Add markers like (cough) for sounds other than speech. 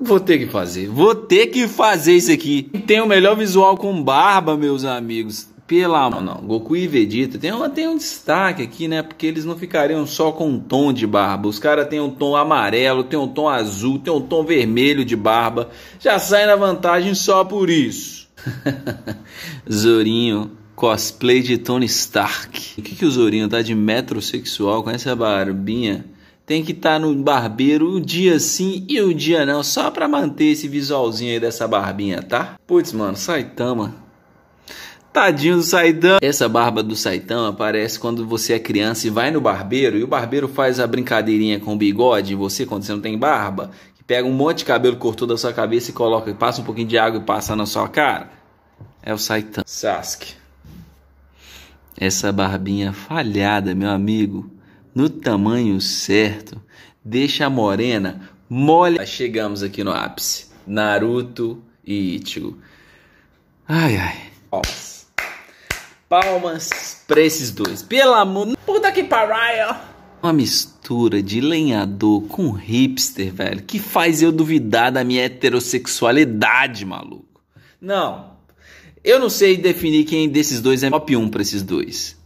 Vou ter que fazer. Vou ter que fazer isso aqui. Tem o melhor visual com barba, meus amigos. Pela não, não. Goku e Vegeta tem, uma, tem um destaque aqui, né? Porque eles não ficariam só com um tom de barba. Os caras têm um tom amarelo, tem um tom azul, tem um tom vermelho de barba. Já sai na vantagem só por isso. (laughs) Zorinho, cosplay de Tony Stark. O que, que o Zorinho tá de metrosexual com essa barbinha? tem que estar tá no barbeiro o um dia sim e o um dia não, só para manter esse visualzinho aí dessa barbinha, tá? Putz, mano, Saitama. Tadinho do Saitama. Essa barba do Saitama aparece quando você é criança e vai no barbeiro e o barbeiro faz a brincadeirinha com o bigode, você quando você não tem barba, que pega um monte de cabelo cortou da sua cabeça e coloca, e passa um pouquinho de água e passa na sua cara. É o Saitama. Sasuke. Essa barbinha falhada, meu amigo no tamanho certo, deixa a morena mole. Chegamos aqui no ápice. Naruto e Ichigo. Ai, ai. Palmas. Palmas pra esses dois. Pelo amor... Puta que pariu! Uma mistura de lenhador com hipster, velho, que faz eu duvidar da minha heterossexualidade, maluco. Não. Eu não sei definir quem desses dois é top 1 pra esses dois.